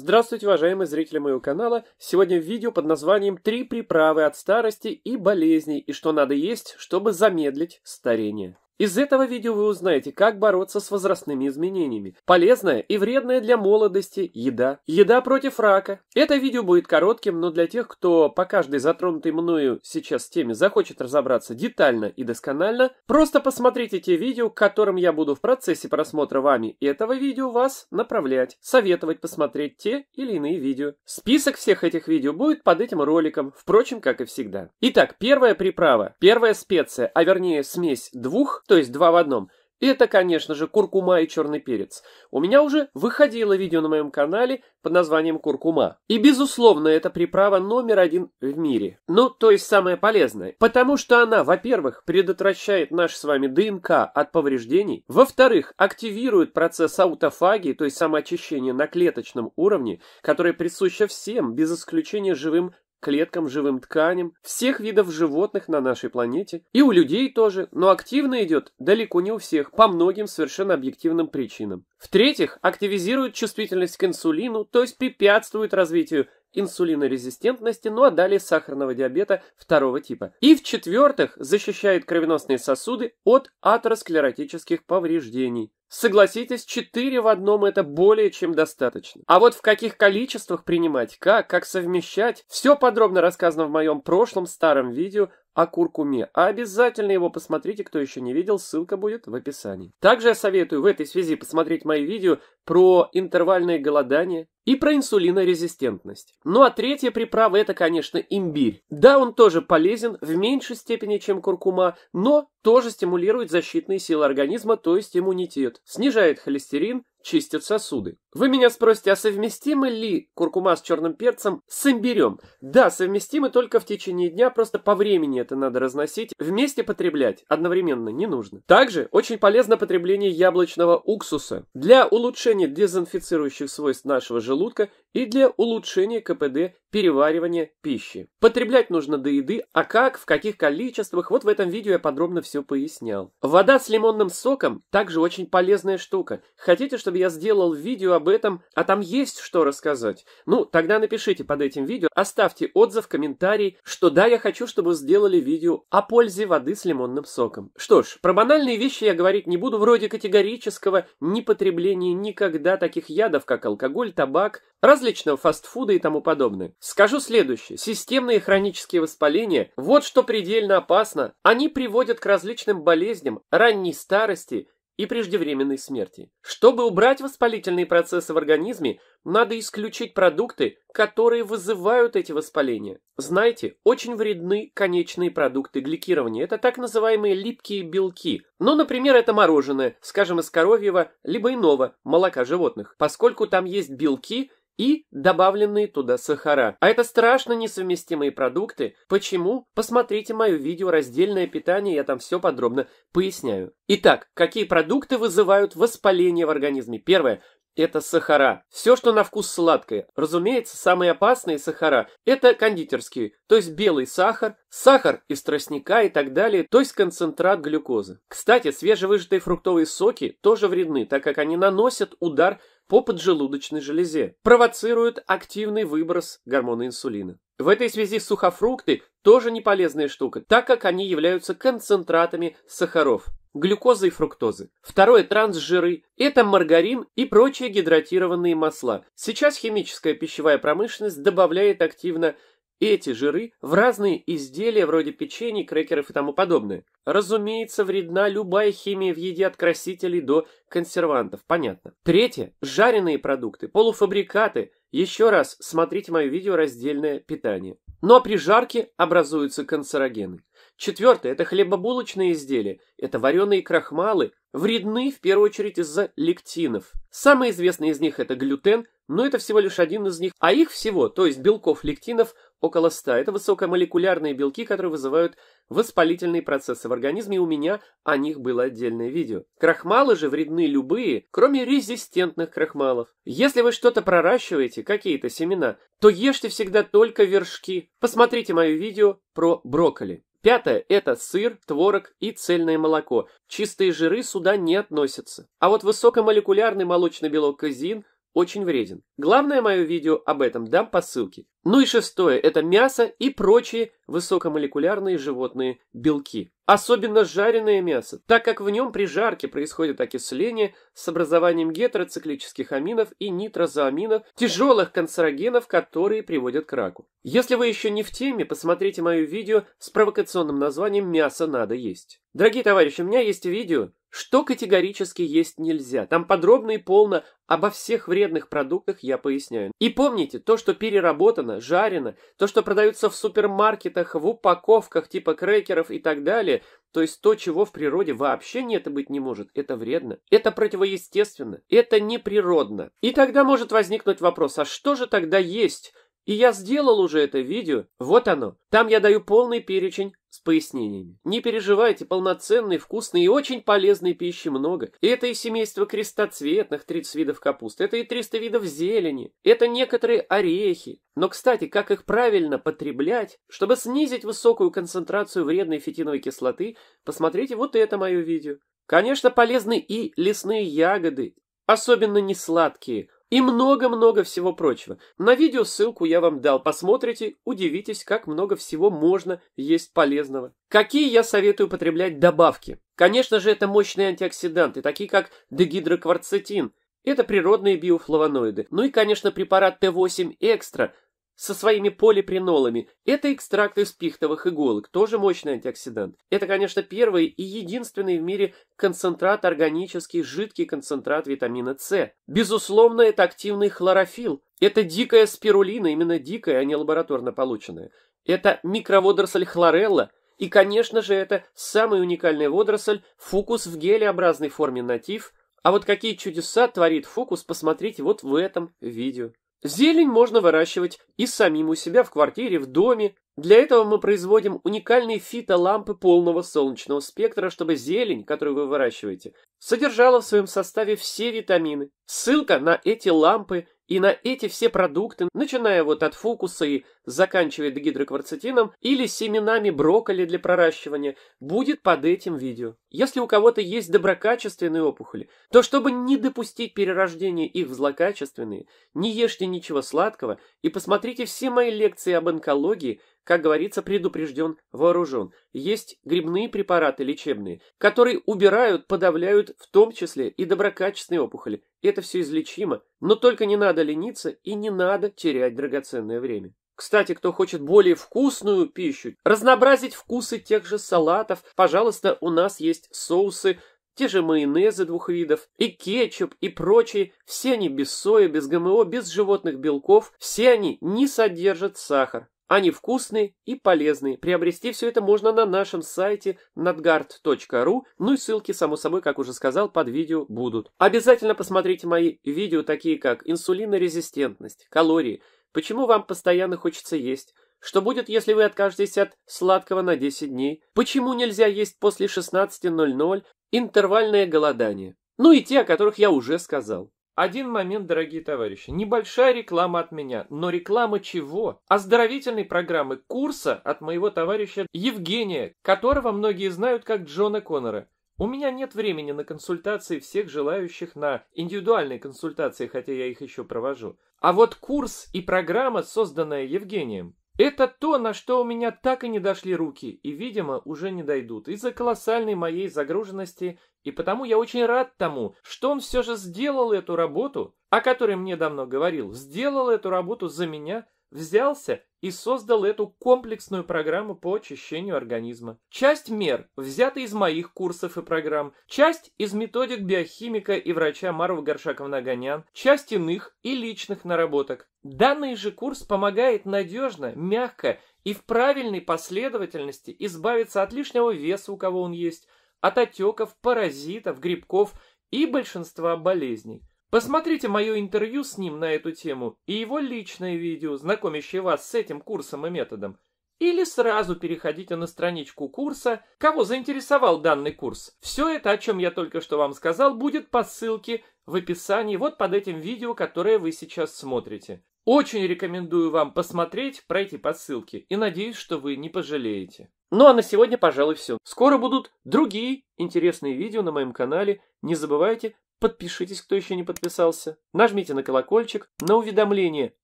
Здравствуйте, уважаемые зрители моего канала! Сегодня видео под названием «Три приправы от старости и болезней и что надо есть, чтобы замедлить старение». Из этого видео вы узнаете, как бороться с возрастными изменениями. Полезная и вредная для молодости еда. Еда против рака. Это видео будет коротким, но для тех, кто по каждой затронутой мною сейчас теме захочет разобраться детально и досконально, просто посмотрите те видео, к которым я буду в процессе просмотра вами этого видео вас направлять, советовать посмотреть те или иные видео. Список всех этих видео будет под этим роликом, впрочем, как и всегда. Итак, первая приправа, первая специя, а вернее смесь двух то есть два в одном. Это, конечно же, куркума и черный перец. У меня уже выходило видео на моем канале под названием «Куркума». И, безусловно, это приправа номер один в мире. Ну, то есть самая полезная. Потому что она, во-первых, предотвращает наш с вами ДНК от повреждений. Во-вторых, активирует процесс аутофагии, то есть самоочищения на клеточном уровне, которое присуще всем, без исключения живым клеткам, живым тканям, всех видов животных на нашей планете и у людей тоже, но активно идет далеко не у всех, по многим совершенно объективным причинам. В-третьих, активизирует чувствительность к инсулину, то есть препятствует развитию инсулинорезистентности, ну а далее сахарного диабета второго типа. И в-четвертых, защищает кровеносные сосуды от атеросклеротических повреждений. Согласитесь, 4 в одном это более чем достаточно. А вот в каких количествах принимать, как, как совмещать, все подробно рассказано в моем прошлом старом видео о куркуме. А обязательно его посмотрите, кто еще не видел, ссылка будет в описании. Также я советую в этой связи посмотреть мои видео про интервальное голодание и про инсулинорезистентность. Ну а третья приправа это, конечно, имбирь. Да, он тоже полезен в меньшей степени, чем куркума, но тоже стимулирует защитные силы организма, то есть иммунитет, снижает холестерин, чистят сосуды. Вы меня спросите, а совместимы ли куркума с черным перцем с имбирем? Да, совместимы только в течение дня, просто по времени это надо разносить. Вместе потреблять одновременно не нужно. Также очень полезно потребление яблочного уксуса. Для улучшения дезинфицирующих свойств нашего желудка и для улучшения КПД переваривания пищи. Потреблять нужно до еды, а как, в каких количествах, вот в этом видео я подробно все пояснял. Вода с лимонным соком также очень полезная штука. Хотите, чтобы я сделал видео об этом, а там есть что рассказать? Ну, тогда напишите под этим видео, оставьте отзыв, комментарий, что да, я хочу, чтобы сделали видео о пользе воды с лимонным соком. Что ж, про банальные вещи я говорить не буду, вроде категорического непотребления никогда таких ядов, как алкоголь, табак, раз различного фастфуда и тому подобное. Скажу следующее. Системные хронические воспаления – вот что предельно опасно. Они приводят к различным болезням, ранней старости и преждевременной смерти. Чтобы убрать воспалительные процессы в организме, надо исключить продукты, которые вызывают эти воспаления. Знаете, очень вредны конечные продукты гликирования. Это так называемые липкие белки. Ну, например, это мороженое, скажем, из коровьего, либо иного, молока животных. Поскольку там есть белки, и добавленные туда сахара. А это страшно несовместимые продукты. Почему? Посмотрите мое видео «Раздельное питание», я там все подробно поясняю. Итак, какие продукты вызывают воспаление в организме? Первое это сахара. Все, что на вкус сладкое. Разумеется, самые опасные сахара – это кондитерские, то есть белый сахар, сахар из тростника и так далее, то есть концентрат глюкозы. Кстати, свежевыжатые фруктовые соки тоже вредны, так как они наносят удар по поджелудочной железе, провоцируют активный выброс гормона инсулина. В этой связи сухофрукты тоже не полезная штука, так как они являются концентратами сахаров, глюкозы и фруктозы. Второе – трансжиры. Это маргарин и прочие гидратированные масла. Сейчас химическая пищевая промышленность добавляет активно эти жиры в разные изделия вроде печенья, крекеров и тому подобное. Разумеется, вредна любая химия в еде от красителей до консервантов, понятно. Третье. Жареные продукты, полуфабрикаты. Еще раз смотрите мое видео «Раздельное питание». Но ну, а при жарке образуются канцерогены. Четвертое – это хлебобулочные изделия, это вареные крахмалы, вредны в первую очередь из-за лектинов. Самый известный из них это глютен, но это всего лишь один из них, а их всего, то есть белков лектинов, около 100. Это высокомолекулярные белки, которые вызывают воспалительные процессы в организме, и у меня о них было отдельное видео. Крахмалы же вредны любые, кроме резистентных крахмалов. Если вы что-то проращиваете, какие-то семена, то ешьте всегда только вершки. Посмотрите мое видео про брокколи. Пятое – это сыр, творог и цельное молоко. Чистые жиры сюда не относятся. А вот высокомолекулярный молочный белок казеин очень вреден. Главное мое видео об этом дам по ссылке. Ну и шестое – это мясо и прочие высокомолекулярные животные белки. Особенно жареное мясо, так как в нем при жарке происходит окисление с образованием гетероциклических аминов и нитрозоаминов, тяжелых канцерогенов, которые приводят к раку. Если вы еще не в теме, посмотрите мое видео с провокационным названием «Мясо надо есть». Дорогие товарищи, у меня есть видео, что категорически есть нельзя. Там подробно и полно обо всех вредных продуктах, я поясняю. И помните, то, что переработано, жарено, то, что продается в супермаркетах, в упаковках типа крекеров и так далее, то есть то, чего в природе вообще нет и быть не может, это вредно, это противоестественно, это неприродно. И тогда может возникнуть вопрос, а что же тогда есть? И я сделал уже это видео, вот оно. Там я даю полный перечень с пояснениями. Не переживайте, полноценной, вкусной и очень полезной пищи много. И это и семейство крестоцветных, 30 видов капусты, это и 300 видов зелени, это некоторые орехи. Но, кстати, как их правильно потреблять, чтобы снизить высокую концентрацию вредной фитиновой кислоты, посмотрите вот это мое видео. Конечно, полезны и лесные ягоды, особенно несладкие – и много-много всего прочего. На видео ссылку я вам дал. Посмотрите, удивитесь, как много всего можно есть полезного. Какие я советую потреблять добавки? Конечно же, это мощные антиоксиданты, такие как дегидрокварцетин. Это природные биофлавоноиды. Ну и, конечно, препарат Т8 Экстра – со своими полипринолами. Это экстракт из пихтовых иголок, тоже мощный антиоксидант. Это, конечно, первый и единственный в мире концентрат органический, жидкий концентрат витамина С. Безусловно, это активный хлорофилл. Это дикая спирулина, именно дикая, а не лабораторно полученная. Это микроводоросль хлорелла, и, конечно же, это самый уникальный водоросль, фукус в гелеобразной форме натив. А вот какие чудеса творит фукус, посмотрите вот в этом видео. Зелень можно выращивать и самим у себя в квартире, в доме. Для этого мы производим уникальные фитолампы полного солнечного спектра, чтобы зелень, которую вы выращиваете, содержала в своем составе все витамины. Ссылка на эти лампы и на эти все продукты, начиная вот от фукуса и заканчивая дегидрокварцетином или семенами брокколи для проращивания, будет под этим видео. Если у кого-то есть доброкачественные опухоли, то чтобы не допустить перерождения их в злокачественные, не ешьте ничего сладкого и посмотрите все мои лекции об онкологии – как говорится, предупрежден, вооружен. Есть грибные препараты лечебные, которые убирают, подавляют в том числе и доброкачественные опухоли. Это все излечимо, но только не надо лениться и не надо терять драгоценное время. Кстати, кто хочет более вкусную пищу, разнообразить вкусы тех же салатов, пожалуйста, у нас есть соусы, те же майонезы двух видов, и кетчуп, и прочие, все они без сои, без ГМО, без животных белков, все они не содержат сахар. Они вкусные и полезные. Приобрести все это можно на нашем сайте nadgard.ru. Ну и ссылки, само собой, как уже сказал, под видео будут. Обязательно посмотрите мои видео, такие как инсулинорезистентность, калории, почему вам постоянно хочется есть, что будет, если вы откажетесь от сладкого на 10 дней, почему нельзя есть после 16.00, интервальное голодание. Ну и те, о которых я уже сказал. Один момент, дорогие товарищи. Небольшая реклама от меня, но реклама чего? Оздоровительной программы курса от моего товарища Евгения, которого многие знают как Джона Коннора. У меня нет времени на консультации всех желающих на индивидуальные консультации, хотя я их еще провожу. А вот курс и программа, созданная Евгением, это то, на что у меня так и не дошли руки, и, видимо, уже не дойдут, из-за колоссальной моей загруженности, и потому я очень рад тому, что он все же сделал эту работу, о которой мне давно говорил, сделал эту работу за меня – взялся и создал эту комплексную программу по очищению организма. Часть мер взята из моих курсов и программ, часть из методик биохимика и врача Марва Горшакова-Нагонян, часть иных и личных наработок. Данный же курс помогает надежно, мягко и в правильной последовательности избавиться от лишнего веса, у кого он есть, от отеков, паразитов, грибков и большинства болезней. Посмотрите мое интервью с ним на эту тему и его личное видео, знакомящее вас с этим курсом и методом. Или сразу переходите на страничку курса, кого заинтересовал данный курс. Все это, о чем я только что вам сказал, будет по ссылке в описании вот под этим видео, которое вы сейчас смотрите. Очень рекомендую вам посмотреть, пройти по ссылке и надеюсь, что вы не пожалеете. Ну а на сегодня, пожалуй, все. Скоро будут другие интересные видео на моем канале. Не забывайте Подпишитесь, кто еще не подписался. Нажмите на колокольчик, на уведомление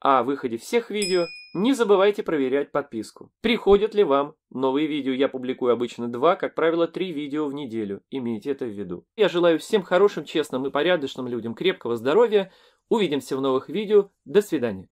а о выходе всех видео. Не забывайте проверять подписку. Приходят ли вам новые видео? Я публикую обычно два, как правило, три видео в неделю. Имейте это в виду. Я желаю всем хорошим, честным и порядочным людям крепкого здоровья. Увидимся в новых видео. До свидания.